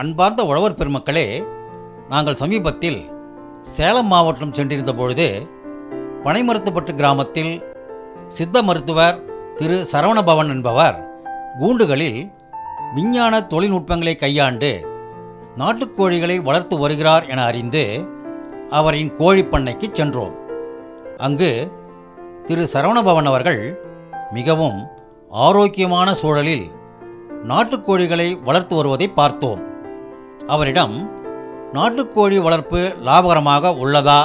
அன்பார்ந்த உழவர் பெருமக்களே நாங்கள் சமீபத்தில் சேலம் மாவட்டம் சென்றிருந்த பொழுது பனைமருத்துப்பட்டு கிராமத்தில் சித்த மருத்துவர் திரு சரவணபவன் என்பவர் கூண்டுகளில் விஞ்ஞான தொழில்நுட்பங்களை கையாண்டு நாட்டுக்கோழிகளை வளர்த்து வருகிறார் என அறிந்து அவரின் கோழிப்பண்ணைக்கு சென்றோம் அங்கு திரு சரவணபவன் அவர்கள் மிகவும் ஆரோக்கியமான சூழலில் நாட்டுக்கோழிகளை வளர்த்து வருவதை பார்த்தோம் அவரிடம் நாட்டுக்கோழி வளர்ப்பு லாபகரமாக உள்ளதா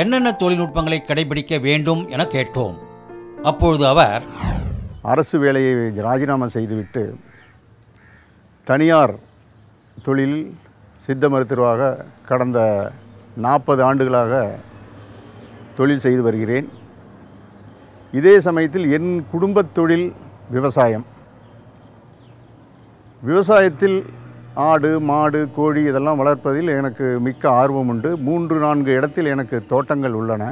என்னென்ன தொழில்நுட்பங்களை கடைபிடிக்க வேண்டும் என கேட்டோம் அப்பொழுது அவர் அரசு வேலையை ராஜினாமா செய்துவிட்டு தனியார் தொழில் சித்த மருத்துவாக கடந்த நாற்பது ஆண்டுகளாக தொழில் செய்து வருகிறேன் இதே சமயத்தில் என் குடும்பத் தொழில் விவசாயம் விவசாயத்தில் ஆடு மாடு கோழி இதெல்லாம் வளர்ப்பதில் எனக்கு மிக்க ஆர்வம் உண்டு மூன்று நான்கு இடத்தில் எனக்கு தோட்டங்கள் உள்ளன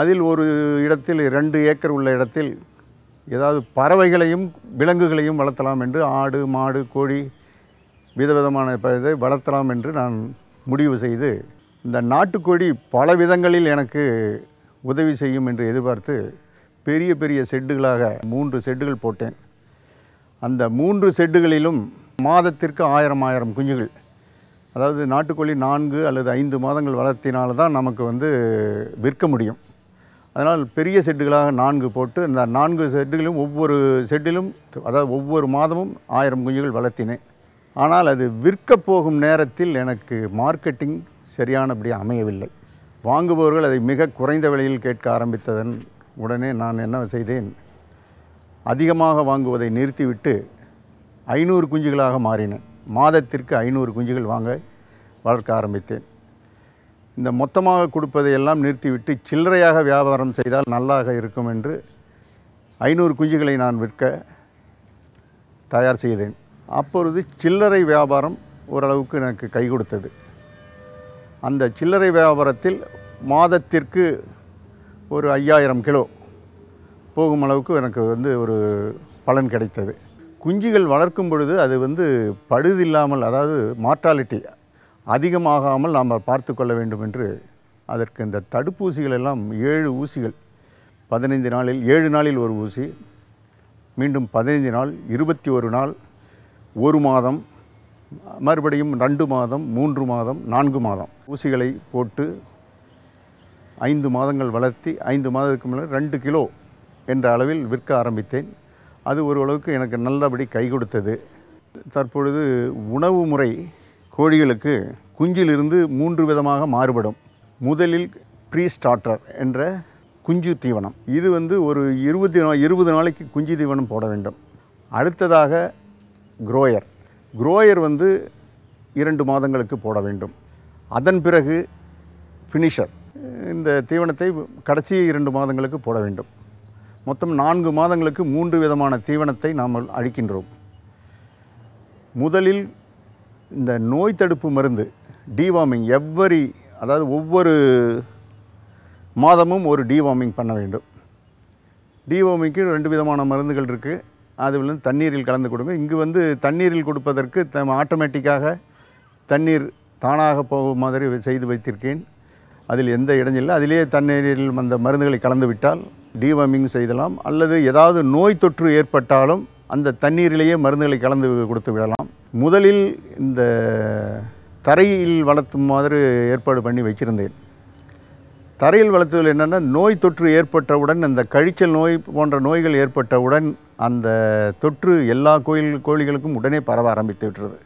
அதில் ஒரு இடத்தில் ரெண்டு ஏக்கர் உள்ள இடத்தில் ஏதாவது பறவைகளையும் விலங்குகளையும் வளர்த்தலாம் என்று ஆடு மாடு கோழி விதவிதமான இதை வளர்த்தலாம் என்று நான் முடிவு செய்து இந்த நாட்டுக்கோழி பல விதங்களில் எனக்கு உதவி செய்யும் என்று எதிர்பார்த்து பெரிய பெரிய செட்டுகளாக மூன்று செட்டுகள் போட்டேன் அந்த மூன்று செட்டுகளிலும் மாதத்திற்கு ஆயிரம் ஆயிரம் குஞ்சுகள் அதாவது நாட்டுக்கோழி நான்கு அல்லது ஐந்து மாதங்கள் வளர்த்தினால தான் நமக்கு வந்து விற்க முடியும் அதனால் பெரிய செட்டுகளாக நான்கு போட்டு இந்த நான்கு செட்டுகளும் ஒவ்வொரு செட்டிலும் அதாவது ஒவ்வொரு மாதமும் ஆயிரம் குஞ்சுகள் வளர்த்தினேன் ஆனால் அது விற்க போகும் நேரத்தில் எனக்கு மார்க்கெட்டிங் சரியானபடி அமையவில்லை வாங்குபவர்கள் அதை மிக குறைந்த விலையில் கேட்க ஆரம்பித்ததன் உடனே நான் என்ன செய்தேன் அதிகமாக வாங்குவதை நிறுத்திவிட்டு ஐநூறு குஞ்சுகளாக மாறினேன் மாதத்திற்கு ஐநூறு குஞ்சுகள் வாங்க வளர்க்க ஆரம்பித்தேன் இந்த மொத்தமாக கொடுப்பதை எல்லாம் நிறுத்திவிட்டு சில்லறையாக வியாபாரம் செய்தால் நல்லாக இருக்கும் என்று ஐநூறு குஞ்சுகளை நான் விற்க தயார் செய்தேன் அப்பொழுது சில்லறை வியாபாரம் ஓரளவுக்கு எனக்கு கை கொடுத்தது அந்த சில்லறை வியாபாரத்தில் மாதத்திற்கு ஒரு ஐயாயிரம் கிலோ போகும் அளவுக்கு எனக்கு வந்து ஒரு பலன் கிடைத்தது குஞ்சுகள் வளர்க்கும் பொழுது அது வந்து படுதில்லாமல் அதாவது மார்ட்டாலிட்டி அதிகமாகாமல் நாம் பார்த்து கொள்ள வேண்டும் என்று அதற்கு இந்த தடுப்பூசிகள் எல்லாம் ஏழு ஊசிகள் பதினைந்து நாளில் ஏழு நாளில் ஒரு ஊசி மீண்டும் பதினைந்து நாள் இருபத்தி ஒரு நாள் ஒரு மாதம் மறுபடியும் ரெண்டு மாதம் மூன்று மாதம் நான்கு மாதம் ஊசிகளை போட்டு ஐந்து மாதங்கள் வளர்த்தி ஐந்து மாதத்துக்கு மேலே ரெண்டு கிலோ என்ற அளவில் விற்க ஆரம்பித்தேன் அது ஓரளவுக்கு எனக்கு நல்லபடி கை கொடுத்தது தற்பொழுது உணவு முறை கோழிகளுக்கு குஞ்சிலிருந்து மூன்று விதமாக மாறுபடும் முதலில் ப்ரீ ஸ்டார்டர் என்ற குஞ்சு தீவனம் இது வந்து ஒரு இருபத்தி நா இருபது நாளைக்கு குஞ்சு தீவனம் போட வேண்டும் அடுத்ததாக குரோயர் குரோயர் வந்து இரண்டு மாதங்களுக்கு போட வேண்டும் அதன் பிறகு ஃபினிஷர் இந்த தீவனத்தை கடைசி இரண்டு மாதங்களுக்கு போட வேண்டும் மொத்தம் நான்கு மாதங்களுக்கு மூன்று விதமான தீவனத்தை நாம் அழிக்கின்றோம் முதலில் இந்த நோய் தடுப்பு மருந்து டிவார்மிங் எவ்வரி அதாவது ஒவ்வொரு மாதமும் ஒரு டிவார்மிங் பண்ண வேண்டும் டிவார்மிங்க்கு ரெண்டு விதமான மருந்துகள் இருக்குது அது வந்து தண்ணீரில் கலந்து கொடுங்க இங்கு வந்து தண்ணீரில் கொடுப்பதற்கு த ஆட்டோமேட்டிக்காக தண்ணீர் தானாக போகும் மாதிரி செய்து வைத்திருக்கேன் அதில் எந்த இடைஞ்சல் அதிலேயே தண்ணீரில் அந்த மருந்துகளை கலந்து விட்டால் டிவமிங் செய்தலாம் அல்லது ஏதாவது நோய் தொற்று ஏற்பட்டாலும் அந்த தண்ணீரிலேயே மருந்துகளை கலந்து கொடுத்து விடலாம் முதலில் இந்த தரையில் வளர்த்தும் மாதிரி ஏற்பாடு பண்ணி வச்சுருந்தேன் தரையில் வளர்த்ததில் என்னென்னா நோய் தொற்று ஏற்பட்டவுடன் அந்த கழிச்சல் நோய் போன்ற நோய்கள் ஏற்பட்டவுடன் அந்த தொற்று எல்லா கோயில் கோழிகளுக்கும் உடனே பரவ ஆரம்பித்து விட்டுறது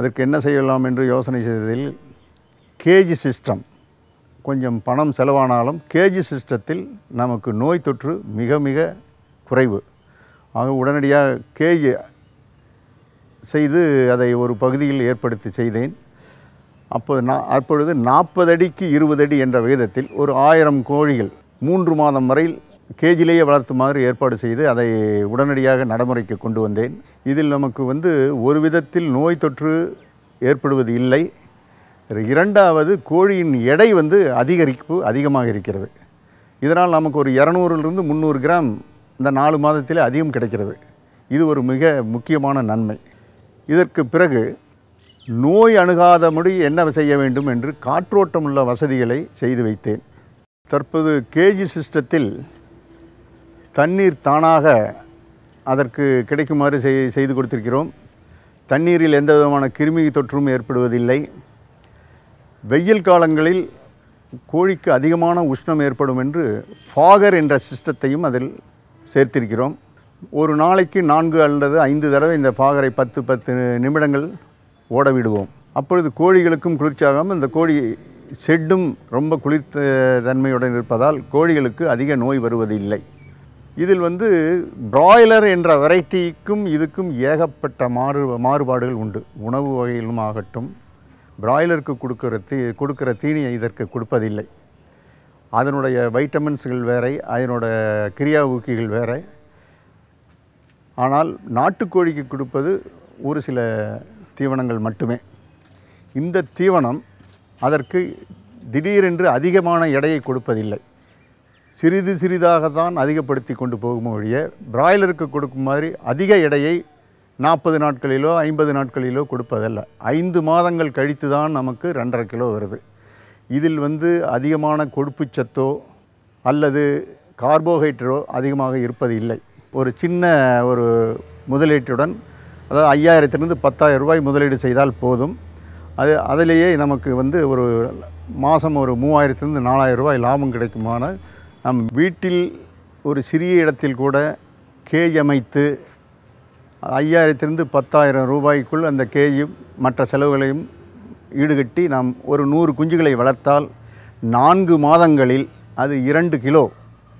அதற்கு என்ன செய்யலாம் என்று யோசனை செய்ததில் கேஜி சிஸ்டம் கொஞ்சம் பணம் செலவானாலும் கேஜி சிஸ்டத்தில் நமக்கு நோய் தொற்று மிக மிக குறைவு ஆக உடனடியாக கேஜி செய்து அதை ஒரு பகுதியில் ஏற்படுத்தி செய்தேன் அப்போது நான் அப்பொழுது நாற்பது அடிக்கு இருபது அடி என்ற விகிதத்தில் ஒரு ஆயிரம் கோழிகள் மூன்று மாதம் வரையில் கேஜிலேயே வளர்த்துமாறு ஏற்பாடு செய்து அதை உடனடியாக நடைமுறைக்கு கொண்டு வந்தேன் இதில் நமக்கு வந்து ஒரு விதத்தில் நோய் தொற்று ஏற்படுவது இல்லை இரண்டாவது கோழியின் எடை வந்து அதிகரிப்பு அதிகமாக இருக்கிறது இதனால் நமக்கு ஒரு இரநூறுலேருந்து முந்நூறு கிராம் இந்த நாலு மாதத்தில் அதிகம் கிடைக்கிறது இது ஒரு மிக முக்கியமான நன்மை இதற்கு பிறகு நோய் அணுகாதபடி என்ன செய்ய வேண்டும் என்று காற்றோட்டம் உள்ள வசதிகளை செய்து வைத்தேன் தற்போது கேஜி சிஸ்டத்தில் தண்ணீர் தானாக அதற்கு கிடைக்குமாறு செய்து கொடுத்திருக்கிறோம் தண்ணீரில் எந்த விதமான கிருமி தொற்றும் ஏற்படுவதில்லை வெயில் காலங்களில் கோழிக்கு அதிகமான உஷ்ணம் ஏற்படும் என்று ஃபாகர் என்ற சிஸ்டத்தையும் அதில் சேர்த்திருக்கிறோம் ஒரு நாளைக்கு நான்கு அல்லது ஐந்து தடவை இந்த ஃபாகரை பத்து பத்து நிமிடங்கள் ஓடவிடுவோம் அப்பொழுது கோழிகளுக்கும் குளிர்ச்சியாகாமல் இந்த கோழி ஷெட்டும் ரொம்ப குளிர்த்த தன்மையுடன் இருப்பதால் கோழிகளுக்கு அதிக நோய் வருவதில்லை இதில் வந்து பிராய்லர் என்ற வெரைட்டிக்கும் இதுக்கும் ஏகப்பட்ட மாறு மாறுபாடுகள் உண்டு உணவு வகையிலும் ஆகட்டும் பிராய்லருக்கு கொடுக்குற தீ கொடுக்குற தீனியை இதற்கு கொடுப்பதில்லை அதனுடைய வைட்டமின்ஸ்கள் வேறே அதனோட கிரியா ஊக்கிகள் வேறு ஆனால் நாட்டுக்கோழிக்கு கொடுப்பது ஒரு சில தீவனங்கள் மட்டுமே இந்த தீவனம் அதற்கு திடீரென்று அதிகமான எடையை கொடுப்பதில்லை சிறிது சிறிதாக தான் அதிகப்படுத்தி கொண்டு போகும் வழியே பிராய்லருக்கு கொடுக்கும் மாதிரி அதிக எடையை நாற்பது நாட்களிலோ ஐம்பது நாட்களிலோ கொடுப்பதல்ல ஐந்து மாதங்கள் கழித்து தான் நமக்கு ரெண்டரை கிலோ வருது இதில் வந்து அதிகமான கொழுப்பு சத்தோ அல்லது கார்போஹைட்ரோ அதிகமாக இருப்பது இல்லை ஒரு சின்ன ஒரு முதலீட்டுடன் அதாவது ஐயாயிரத்திலிருந்து பத்தாயிரம் ரூபாய் முதலீடு செய்தால் போதும் அது அதிலேயே நமக்கு வந்து ஒரு மாதம் ஒரு மூவாயிரத்துலேருந்து நாலாயிரம் ரூபாய் லாபம் கிடைக்குமான நம் வீட்டில் ஒரு சிறிய இடத்தில் கூட கேஜ் அமைத்து ஐயாயிரத்திலிருந்து பத்தாயிரம் ரூபாய்க்குள் அந்த கேயும் மற்ற செலவுகளையும் ஈடுகட்டி நாம் ஒரு நூறு குஞ்சுகளை வளர்த்தால் நான்கு மாதங்களில் அது இரண்டு கிலோ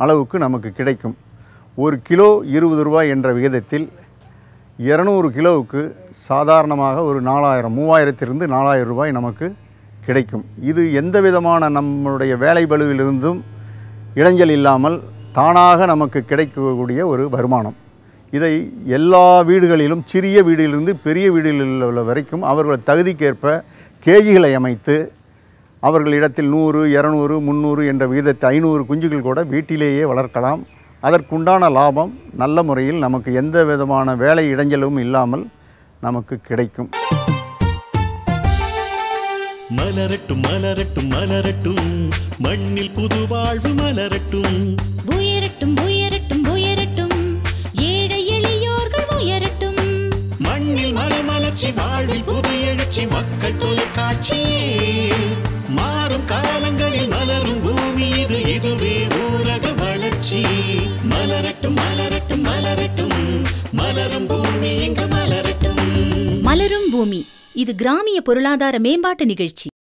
அளவுக்கு நமக்கு கிடைக்கும் ஒரு கிலோ இருபது ரூபாய் என்ற விகிதத்தில் இரநூறு கிலோவுக்கு சாதாரணமாக ஒரு நாலாயிரம் மூவாயிரத்திலிருந்து நாலாயிரம் ரூபாய் நமக்கு கிடைக்கும் இது எந்த விதமான நம்மளுடைய வேலை பழுவிலிருந்தும் இடைஞ்சல் இல்லாமல் தானாக நமக்கு கிடைக்கக்கூடிய ஒரு வருமானம் இதை எல்லா வீடுகளிலும் சிறிய வீடுகளிலிருந்து பெரிய வீடுகளில் உள்ள வரைக்கும் அவர்கள் தகுதிக்கேற்ப கேஜிகளை அமைத்து அவர்களிடத்தில் நூறு இரநூறு முந்நூறு என்ற விகிதத்தை ஐநூறு குஞ்சுகள் கூட வீட்டிலேயே வளர்க்கலாம் அதற்குண்டான லாபம் நல்ல முறையில் நமக்கு எந்த விதமான வேலை இடைஞ்சலும் இல்லாமல் நமக்கு கிடைக்கும் மலரட்டும் மலரட்டும் மலரட்டும் மண்ணில் புது வாழ்வு மலரட்டும் காட்சி மக்கள் தொலைக்காட்சி மாறும் காலங்களில் மலரும் பூமி இது இதுவே ஊரக வளர்ச்சி மலரட்டும் மலரட்டும் மலரட்டும் மலரும் பூமி இங்கு மலரட்டும் மலரும் பூமி இது கிராமிய பொருளாதார மேம்பாட்டு நிகழ்ச்சி